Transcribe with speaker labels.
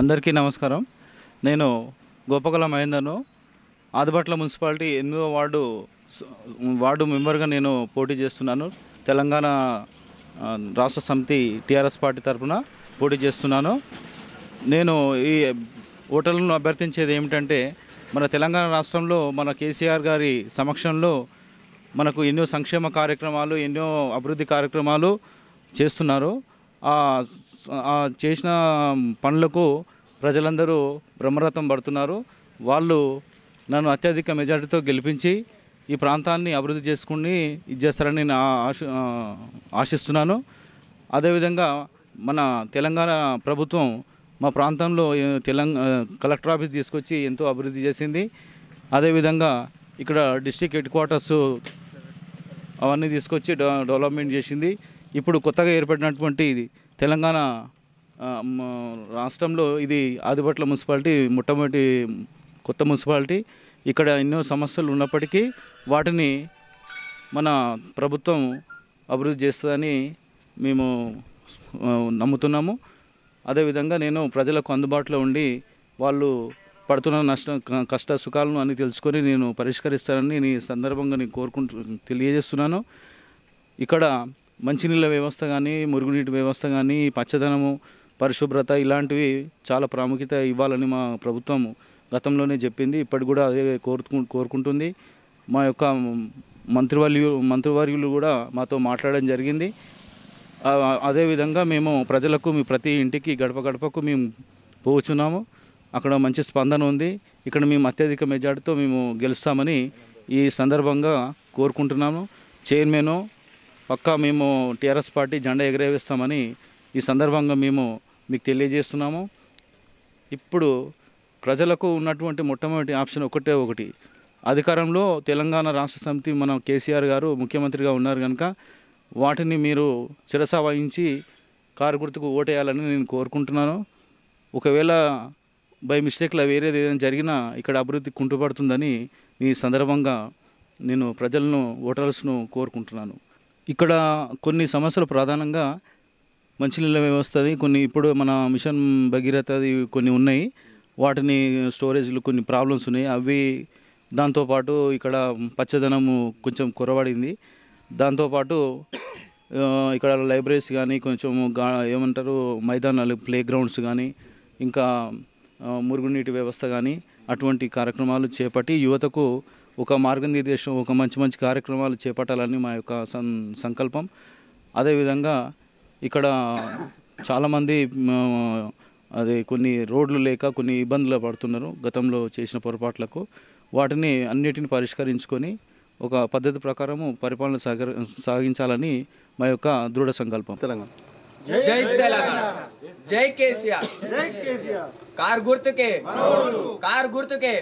Speaker 1: అందరికీ నమస్కారం నేను గోపకుల మహేందర్ను ఆదిబట్ల మున్సిపాలిటీ ఎనిమిదో వార్డు వార్డు మెంబర్గా నేను పోటీ చేస్తున్నాను తెలంగాణ రాష్ట్ర సమితి టీఆర్ఎస్ పార్టీ తరఫున పోటీ చేస్తున్నాను నేను ఈ ఓటర్లను అభ్యర్థించేది ఏమిటంటే మన తెలంగాణ రాష్ట్రంలో మన కేసీఆర్ గారి సమక్షంలో మనకు ఎన్నో సంక్షేమ కార్యక్రమాలు ఎన్నో అభివృద్ధి కార్యక్రమాలు చేస్తున్నారు చేసిన పనులకు ప్రజలందరూ బ్రహ్మరథం పడుతున్నారు వాళ్ళు నన్ను అత్యధిక మెజార్టీతో గెలిపించి ఈ ప్రాంతాన్ని అభివృద్ధి చేసుకుని ఇది చేస్తారని నేను ఆశ ఆశిస్తున్నాను అదేవిధంగా మన తెలంగాణ ప్రభుత్వం మా ప్రాంతంలో తెలంగాణ కలెక్టర్ ఆఫీస్ తీసుకొచ్చి ఎంతో అభివృద్ధి చేసింది అదేవిధంగా ఇక్కడ డిస్టిక్ హెడ్ క్వార్టర్స్ అవన్నీ తీసుకొచ్చి డెవలప్మెంట్ చేసింది ఇప్పుడు కొత్తగా ఏర్పడినటువంటి తెలంగాణ రాష్ట్రంలో ఇది ఆదిపట్ల మున్సిపాలిటీ మొట్టమొదటి కొత్త మున్సిపాలిటీ ఇక్కడ ఎన్నో సమస్యలు ఉన్నప్పటికీ వాటిని మన ప్రభుత్వం అభివృద్ధి చేస్తుందని మేము నమ్ముతున్నాము అదేవిధంగా నేను ప్రజలకు అందుబాటులో ఉండి వాళ్ళు పడుతున్న నష్ట కష్ట సుఖాలను అన్నీ తెలుసుకొని నేను పరిష్కరిస్తానని నేను ఈ సందర్భంగా నేను కోరుకుంటు తెలియజేస్తున్నాను ఇక్కడ మంచినీళ్ళ వ్యవస్థ కానీ మురుగునీటి వ్యవస్థ కానీ పచ్చదనము పరిశుభ్రత ఇలాంటివి చాలా ప్రాముఖ్యత ఇవ్వాలని మా ప్రభుత్వం గతంలోనే చెప్పింది ఇప్పటికి కూడా అదే కోరుకు కోరుకుంటుంది మా యొక్క మంత్రివర్యు మంత్రివర్యులు కూడా మాతో మాట్లాడడం జరిగింది అదేవిధంగా మేము ప్రజలకు మీ ప్రతి ఇంటికి గడప గడపకు మేము పోచున్నాము అక్కడ మంచి స్పందన ఉంది ఇక్కడ మేము అత్యధిక మెజార్టీతో మేము గెలుస్తామని ఈ సందర్భంగా కోరుకుంటున్నాము చైర్మను పక్కా మేము టీఆర్ఎస్ పార్టీ జెండా ఎగరేవిస్తామని ఈ సందర్భంగా మేము మీకు తెలియజేస్తున్నాము ఇప్పుడు ప్రజలకు ఉన్నటువంటి మొట్టమొదటి ఆప్షన్ ఒకటే ఒకటి అధికారంలో తెలంగాణ రాష్ట్ర సమితి మన కేసీఆర్ గారు ముఖ్యమంత్రిగా ఉన్నారు కనుక వాటిని మీరు చిరస వహించి కారు గుర్తుకు ఓటేయాలని నేను కోరుకుంటున్నాను ఒకవేళ బై మిస్టేక్లో వేరేది ఏదైనా జరిగినా ఇక్కడ అభివృద్ధి కుంటుపడుతుందని ఈ సందర్భంగా నేను ప్రజలను ఓటర్స్ను కోరుకుంటున్నాను ఇక్కడ కొన్ని సమస్యలు ప్రధానంగా మంచినీళ్ళ వ్యవస్థది కొన్ని ఇప్పుడు మన మిషన్ భగీరథ అది కొన్ని ఉన్నాయి వాటిని స్టోరేజ్లు కొన్ని ప్రాబ్లమ్స్ ఉన్నాయి అవి దాంతోపాటు ఇక్కడ పచ్చదనము కొంచెం కురబడింది దాంతోపాటు ఇక్కడ లైబ్రరీస్ కానీ కొంచెం ఏమంటారు మైదానాలు ప్లే గ్రౌండ్స్ కానీ ఇంకా మురుగునీటి వ్యవస్థ కానీ అటువంటి కార్యక్రమాలు చేపట్టి యువతకు ఒక మార్గనిర్దేశం ఒక మంచి మంచి కార్యక్రమాలు చేపట్టాలని మా యొక్క సం సంకల్పం అదేవిధంగా ఇక్కడ చాలామంది అదే కొన్ని రోడ్లు లేక కొన్ని ఇబ్బందులు పడుతున్నారు గతంలో చేసిన పొరపాట్లకు వాటిని అన్నిటిని పరిష్కరించుకొని ఒక పద్ధతి ప్రకారము పరిపాలన సాగ సాగించాలని మా యొక్క దృఢ సంకల్పం తెలంగాణ జై తెలంగాణ
Speaker 2: జై కేసీఆర్
Speaker 1: కార్ గుర్తుకే కార్ గుర్తుకే